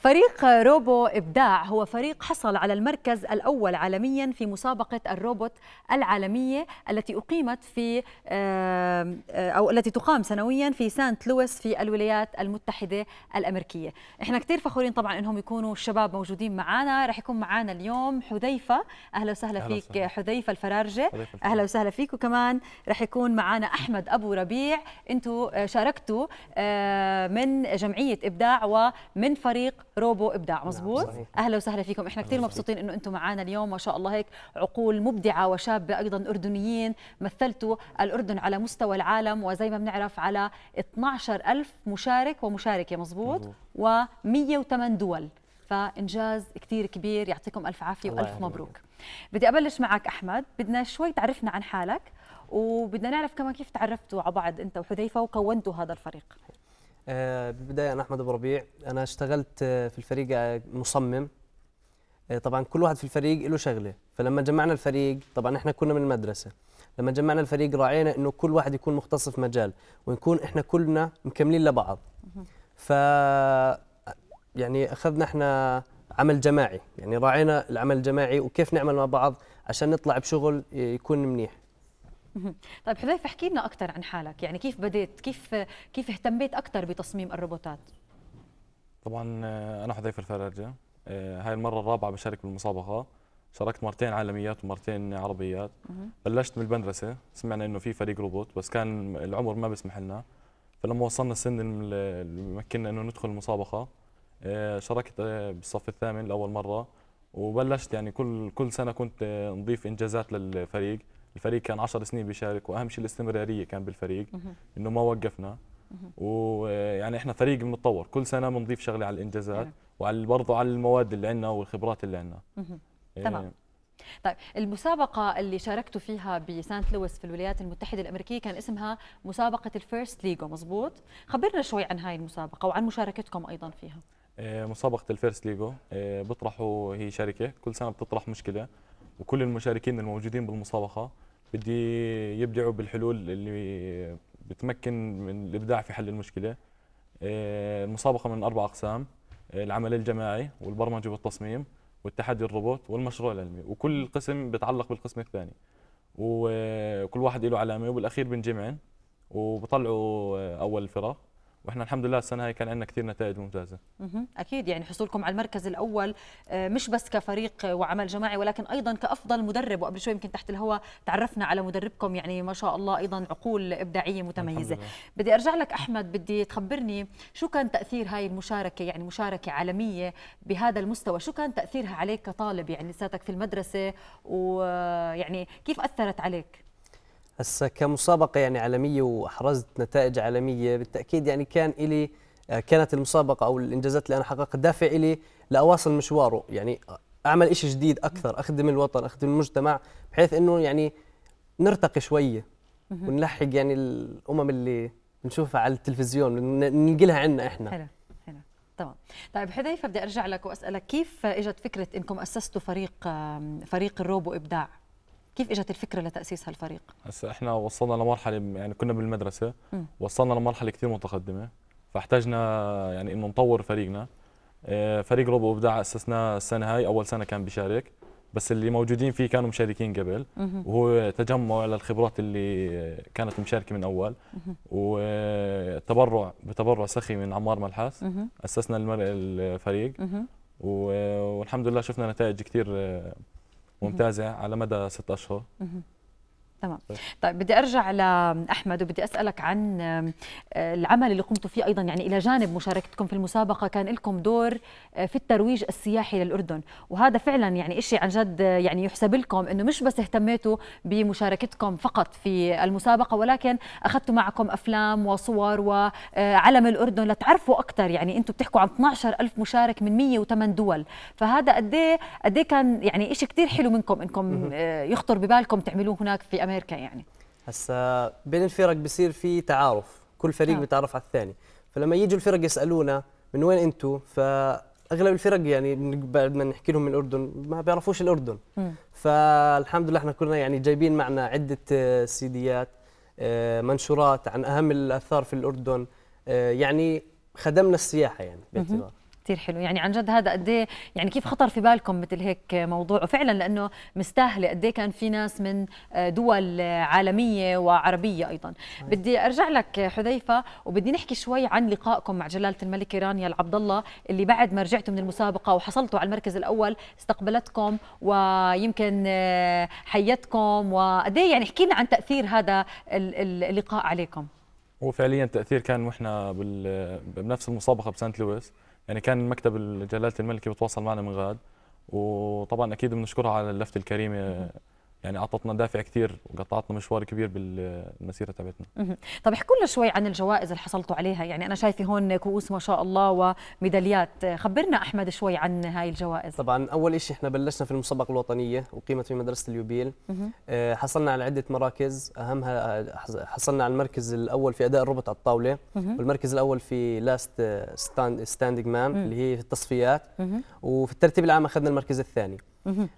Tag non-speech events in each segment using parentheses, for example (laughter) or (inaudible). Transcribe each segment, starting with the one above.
فريق روبو إبداع هو فريق حصل على المركز الأول عالميا في مسابقة الروبوت العالمية التي أقيمت في آه، أو التي تقام سنويا في سانت لويس في الولايات المتحدة الأمريكية إحنا كثير فخورين طبعا أنهم يكونوا الشباب موجودين معنا رح يكون معنا اليوم حذيفة أهلا وسهلا فيك سهلا. حذيفة الفرارجة أهلا وسهلا فيك وكمان رح يكون معنا أحمد أبو ربيع أنتوا آه، شاركتوا آه، من جمعية إبداع ومن فريق روبو ابداع مزبوط نعم اهلا وسهلا فيكم احنا كثير مبسوطين انه انتم معنا اليوم ما شاء الله هيك عقول مبدعه وشابه ايضا اردنيين مثلتوا الاردن على مستوى العالم وزي ما بنعرف على 12000 مشارك ومشاركه مزبوط و108 دول فانجاز كثير كبير يعطيكم الف عافيه والف مبروك بدي ابلش معك احمد بدنا شوي تعرفنا عن حالك وبدنا نعرف كمان كيف تعرفتوا على بعض انت وحذيفه وكونتوا هذا الفريق آه، بالبدايه انا احمد ابو ربيع انا اشتغلت آه، في الفريق آه، مصمم طبعا كل واحد في الفريق له شغله فلما جمعنا الفريق طبعا احنا كنا من المدرسه لما جمعنا الفريق راعينا انه كل واحد يكون مختص في مجال ونكون احنا كلنا مكملين لبعض ف يعني اخذنا احنا عمل جماعي يعني راعينا العمل الجماعي وكيف نعمل مع بعض عشان نطلع بشغل يكون منيح (laughs) طيب حذيفه احكي لنا اكثر عن حالك يعني كيف بديت كيف كيف اهتميت اكثر بتصميم الروبوتات طبعا آه، انا حذيفه الفرجه آه، هاي المره الرابعه بشارك بالمسابقه شاركت مرتين عالميات ومرتين عربيات بلشت من المدرسه سمعنا انه في فريق روبوت بس كان العمر ما بيسمح لنا فلما وصلنا السن اللي مكننا انه ندخل المسابقه آه، شاركت بالصف الثامن لاول مره وبلشت يعني كل كل سنه كنت نضيف انجازات للفريق الفريق كان 10 سنين بيشارك واهم شيء الاستمراريه كان بالفريق انه ما وقفنا ويعني احنا فريق بنتطور كل سنه بنضيف شغله على الانجازات إيه. وعلى برضه على المواد اللي عندنا والخبرات اللي عندنا إيه. تمام طيب المسابقة اللي شاركتوا فيها بسانت لويس في الولايات المتحدة الأمريكية كان اسمها مسابقة الفيرست ليجو مظبوط خبرنا شوي عن هاي المسابقة وعن مشاركتكم أيضا فيها إيه، مسابقة الفيرست ليجو بيطرحوا هي شركة كل سنة بتطرح مشكلة وكل المشاركين الموجودين بالمسابقه بدي يبدعوا بالحلول اللي بتمكن من الابداع في حل المشكله آه، المسابقه من اربع اقسام آه، العمل الجماعي والبرمجه والتصميم والتحدي الروبوت والمشروع العلمي وكل قسم بتعلق بالقسم الثاني وكل واحد له علامه وبالاخير بنجمعن وبطلعوا آه، اول الفرق واحنا الحمد لله السنه هاي كان عندنا كثير نتائج ممتازه اكيد يعني حصولكم على المركز الاول آه، مش بس كفريق وعمل جماعي ولكن ايضا كافضل مدرب وقبل شوي يمكن تحت الهواء تعرفنا على مدربكم يعني ما شاء الله ايضا عقول ابداعيه متميزه بدي ارجع لك احمد بدي تخبرني شو كان تاثير هاي المشاركه يعني مشاركه عالميه بهذا المستوى شو كان تاثيرها عليك كطالب يعني لساتك في المدرسه ويعني كيف اثرت عليك هسه كمسابقة يعني عالمية وأحرزت نتائج عالمية بالتأكيد يعني كان إلي آه، كانت المسابقة أو الإنجازات اللي أنا حققت دافع إلي لأواصل مشواره يعني أعمل إشي جديد أكثر أخدم الوطن أخدم المجتمع بحيث إنه يعني نرتقي شوية ونلحق يعني الأمم اللي بنشوفها على التلفزيون ننقلها عنا إحنا حلو. تمام طيب حذيفه بدي ارجع لك واسالك كيف اجت فكره انكم اسستوا فريق فريق الروبو ابداع كيف اجت الفكره لتاسيس هالفريق هسه احنا وصلنا لمرحله يعني كنا بالمدرسه وصلنا لمرحله كثير متقدمه فاحتاجنا يعني انه نطور فريقنا آه، فريق روبو ابداع اسسناه السنه هاي اول سنه كان بيشارك بس اللي موجودين فيه كانوا مشاركين قبل وهو تجمع للخبرات اللي كانت مشاركه من اول وتبرع بتبرع سخي من عمار ملحاس اسسنا الفريق والحمد لله شفنا نتائج كثير آه، ممتازه على مدى ست اشهر تمام طيب. طيب بدي ارجع لاحمد وبدي اسالك عن العمل اللي قمتوا فيه ايضا يعني الى جانب مشاركتكم في المسابقه كان لكم دور آه، في الترويج السياحي للاردن وهذا فعلا يعني شيء عن جد آه، يعني يحسب لكم انه مش بس اهتميتوا بمشاركتكم فقط في المسابقه ولكن اخذتوا معكم افلام وصور وعلم آه، الاردن لتعرفوا اكثر يعني انتم بتحكوا عن 12000 مشارك من 108 دول فهذا قد ايه قد إيه كان يعني شيء كثير حلو منكم انكم يخطر ببالكم تعملوه هناك في امريكا يعني هسه بين الفرق بصير في تعارف كل فريق آه. بيتعرف على الثاني فلما يجوا الفرق يسالونا من وين انتم فاغلب الفرق يعني بعد ما نحكي لهم من الاردن ما بيعرفوش الاردن م. فالحمد لله احنا كلنا يعني جايبين معنا عده آه، سيديات آه، منشورات عن اهم الاثار في الاردن يعني خدمنا السياحه يعني باعتبار كثير حلو يعني عن جد هذا قد إيه- يعني كيف خطر في بالكم مثل هيك موضوع وفعلا لانه مستاهله قد إيه كان في ناس من آه، دول آه، عالميه وعربيه ايضا صحيح. بدي ارجع لك حذيفه وبدي نحكي شوي عن لقائكم مع جلاله الملكه رانيا العبد الله اللي بعد ما رجعتوا من المسابقه وحصلتوا على المركز الاول استقبلتكم ويمكن آه، حيتكم وقد إيه يعني احكي لنا عن تاثير هذا اللقاء عليكم هو فعليا تاثير كان واحنا بنفس المسابقه بسانت لويس يعني كان مكتب جلاله الملك بيتواصل معنا من غاد وطبعا اكيد بنشكرها على اللفته الكريمه يعني اعطتنا دافع كثير وقطعتنا مشوار كبير بالمسيره تبعتنا. طب احكوا لنا شوي عن الجوائز اللي حصلتوا عليها، يعني انا شايفه هون كؤوس ما شاء الله وميداليات، خبرنا احمد شوي عن هاي الجوائز. طبعا اول شيء احنا بلشنا في المسابقه الوطنيه وقيمت في مدرسه اليوبيل. آه، حصلنا على عده مراكز، اهمها آه، حصلنا على المركز الاول في اداء الربط على الطاوله، والمركز الاول في لاست ستاند ستاندينج مان اللي هي في التصفيات، وفي الترتيب العام اخذنا المركز الثاني.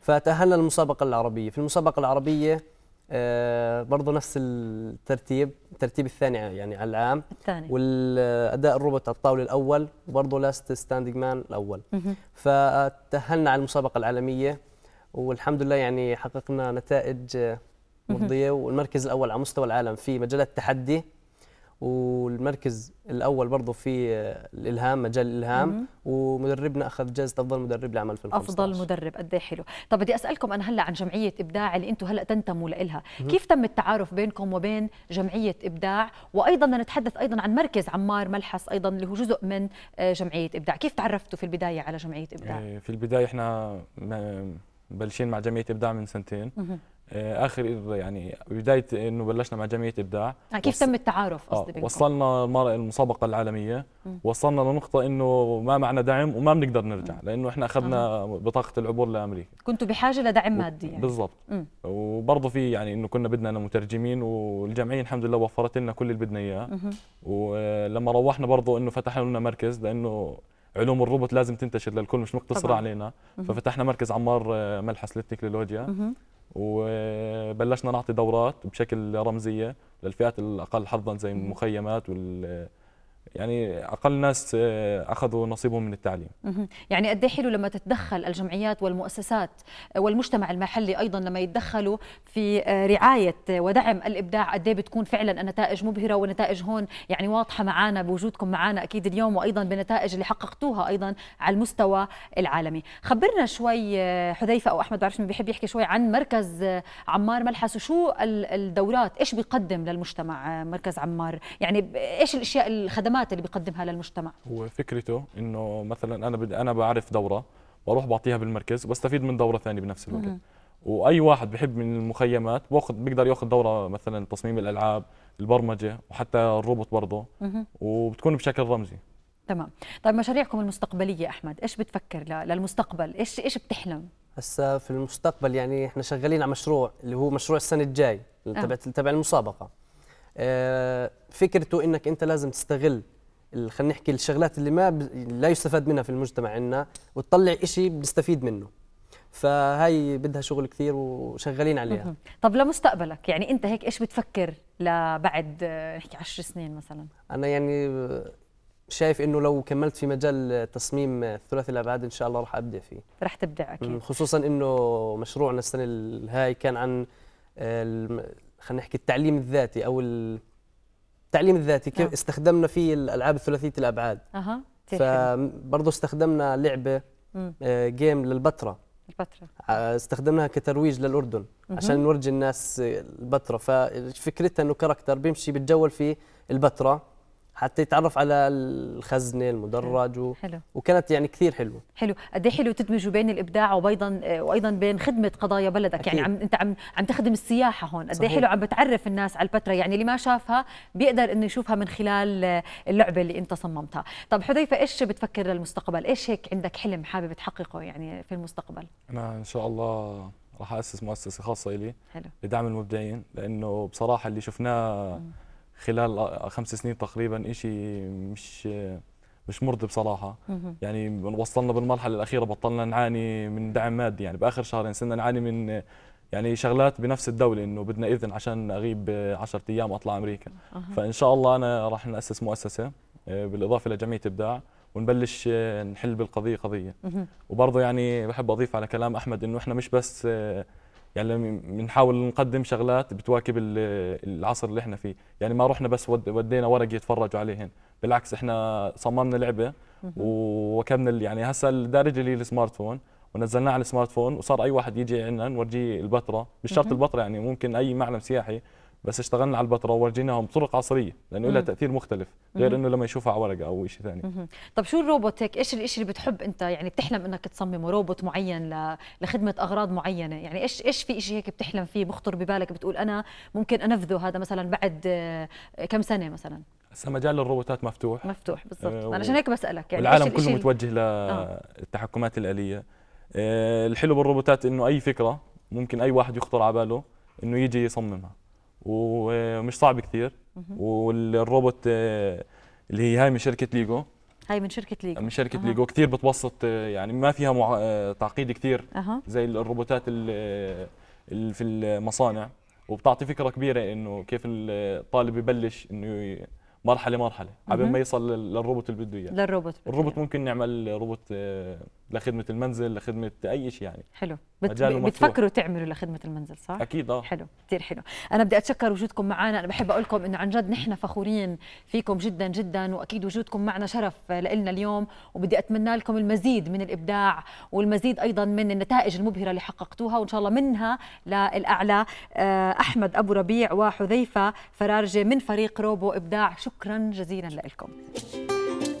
فتأهلنا للمسابقة العربية في المسابقة العربية آه، برضه نفس الترتيب الترتيب الثاني يعني على العام الثاني والاداء الروبوت على الطاوله الاول وبرضه لاست ستاندينج مان الاول فتاهلنا على المسابقه العالميه والحمد لله يعني حققنا نتائج آه، مرضيه والمركز الاول على مستوى العالم في مجال التحدي والمركز الاول برضه في آه، الالهام مجال الالهام ومدربنا اخذ جائزه افضل مدرب لعمل في ال افضل مدرب قد ايه حلو طب بدي اسالكم انا هلا عن جمعيه ابداع اللي انتم هلا تنتموا لها كيف تم التعارف بينكم وبين جمعيه ابداع وايضا نتحدث ايضا عن مركز عمار ملحس ايضا اللي هو جزء من آه، جمعيه ابداع كيف تعرفتوا في البدايه على جمعيه ابداع إيه، في البدايه احنا بلشين مع جمعيه ابداع من سنتين مم. آه، اخر يعني بدايه انه بلشنا مع جمعيه ابداع آه كيف وص... تم التعارف قصدي آه وصلنا المر... المسابقه العالميه مم. وصلنا لنقطه انه ما معنا دعم وما بنقدر نرجع مم. لانه احنا اخذنا آه. بطاقه العبور لامريكا كنتوا بحاجه لدعم مادي يعني. بالضبط وبرضه في يعني انه كنا بدنا مترجمين والجمعيه الحمد لله وفرت لنا كل اللي بدنا اياه ولما روحنا برضه انه فتحنا لنا مركز لانه علوم الروبوت لازم تنتشر للكل مش مقتصره علينا ففتحنا مركز عمار آه، ملحس للتكنولوجيا وبلشنا نعطي دورات بشكل رمزيه للفئات الاقل حظا زي المخيمات وال يعني اقل ناس آه، اخذوا نصيبهم من التعليم. يعني قد إيه حلو لما تتدخل الجمعيات والمؤسسات آه، والمجتمع المحلي ايضا لما يتدخلوا في آه، رعايه ودعم الابداع قد إيه بتكون فعلا النتائج مبهره ونتائج هون يعني واضحه معنا بوجودكم معنا اكيد اليوم وايضا بنتائج اللي حققتوها ايضا على المستوى العالمي. خبرنا شوي حذيفه او احمد بعرف مين بيحب يحكي شوي عن مركز عمار ملحس وشو الدورات ايش بيقدم للمجتمع مركز عمار يعني ايش الاشياء الخدمات الخدمات اللي بيقدمها للمجتمع هو فكرته انه مثلا انا بدي انا بعرف دوره بروح بعطيها بالمركز وبستفيد من دوره ثانيه بنفس الوقت مم. واي واحد بحب من المخيمات باخذ بيقدر ياخذ دوره مثلا تصميم الالعاب البرمجه وحتى الروبوت برضه وبتكون بشكل رمزي تمام طيب مشاريعكم المستقبليه احمد ايش بتفكر للمستقبل ايش ايش بتحلم هسه في المستقبل يعني احنا شغالين على مشروع اللي هو مشروع السنه الجاي تبع آه. تبع المسابقه آه، فكرته انك انت لازم تستغل خلينا نحكي الشغلات اللي ما ب... لا يستفاد منها في المجتمع عندنا وتطلع شيء بنستفيد منه فهي بدها شغل كثير وشغالين عليها طب لمستقبلك يعني انت هيك ايش بتفكر لبعد نحكي 10 سنين مثلا انا يعني شايف انه لو كملت في مجال تصميم ثلاثي الابعاد ان شاء الله راح ابدع فيه راح تبدع اكيد خصوصا انه مشروعنا السنه هاي كان عن آه، خلينا نحكي التعليم الذاتي او التعليم الذاتي كيف نعم. استخدمنا فيه الالعاب ثلاثيه الابعاد اها فبرضه استخدمنا لعبه آه جيم للبتراء البتراء آه، استخدمناها كترويج للاردن مم. عشان نورجي الناس آه، البتراء ففكرتها انه كاركتر بيمشي بتجول في البتراء حتى يتعرف على الخزنه المدرج و... حلو. وكانت يعني كثير حلوه حلو قد إيه حلو تدمجوا بين الابداع وبيضا آه، وايضا بين خدمه قضايا بلدك يعني أكيد. يعني عم انت عم عم تخدم السياحه هون قد إيه حلو عم بتعرف الناس على البتراء يعني اللي ما شافها بيقدر انه يشوفها من خلال آه، اللعبه اللي انت صممتها طب حذيفه ايش بتفكر للمستقبل ايش هيك عندك حلم حابب تحققه يعني في المستقبل انا ان شاء الله راح اسس مؤسسه خاصه لي حلو. لدعم المبدعين لانه بصراحه اللي شفناه م. خلال خمس سنين تقريبا شيء مش مش مرضي بصراحه يعني وصلنا بالمرحله الاخيره بطلنا نعاني من دعم مادي يعني باخر شهرين صرنا نعاني من يعني شغلات بنفس الدوله انه بدنا اذن عشان اغيب 10 ايام واطلع امريكا فان شاء الله انا راح ناسس مؤسسه آه، بالاضافه لجمعيه ابداع ونبلش آه، نحل بالقضيه قضيه وبرضه يعني بحب اضيف على كلام احمد انه احنا مش بس آه، يعني بنحاول نقدم شغلات بتواكب العصر اللي احنا فيه يعني ما رحنا بس ودينا ورق يتفرجوا عليهن بالعكس احنا صممنا لعبه وركبنا يعني هسه الدارجه اللي السمارت فون ونزلناه على السمارت فون وصار اي واحد يجي عندنا نورجيه البتراء مش شرط البتراء يعني ممكن اي معلم سياحي بس اشتغلنا على البتراء وورجيناهم بطرق عصريه لانه لها تاثير مختلف غير انه لما يشوفها على ورقه او شيء ثاني طب شو الروبوت هيك ايش الشيء اللي بتحب انت يعني بتحلم انك تصممه روبوت معين لخدمه اغراض معينه يعني ايش ايش في شيء هيك بتحلم فيه بخطر ببالك بتقول انا ممكن انفذه هذا مثلا بعد آه، كم سنه مثلا هسه مجال الروبوتات مفتوح مفتوح بالضبط آه، انا عشان هيك بسالك يعني العالم كله متوجه للتحكمات آه. الاليه الحلو بالروبوتات انه اي فكره ممكن اي واحد يخطر على باله انه يجي يصممها ومش صعب كثير والروبوت آه، اللي هي هاي من شركه ليجو هاي من شركه ليجو من شركه أه. ليجو كثير بتبسط يعني ما فيها مع... آه، تعقيد كثير أه. زي الروبوتات اللي آه، في المصانع وبتعطي فكره كبيره انه كيف الطالب يبلش انه مرحله مرحله على ما يوصل للروبوت اللي بده اياه للروبوت الروبوت ممكن نعمل روبوت لخدمه المنزل لخدمه اي شيء يعني حلو بت... بتفكروا تعملوا لخدمه المنزل صح اكيد اه حلو كثير حلو انا بدي اتشكر وجودكم معنا انا بحب اقول لكم انه عن جد نحن فخورين فيكم جدا جدا واكيد وجودكم معنا شرف لنا اليوم وبدي اتمنى لكم المزيد من الابداع والمزيد ايضا من النتائج المبهره اللي حققتوها وان شاء الله منها للاعلى آه، احمد ابو ربيع وحذيفه فرارجه من فريق روبو ابداع شكرا جزيلا لكم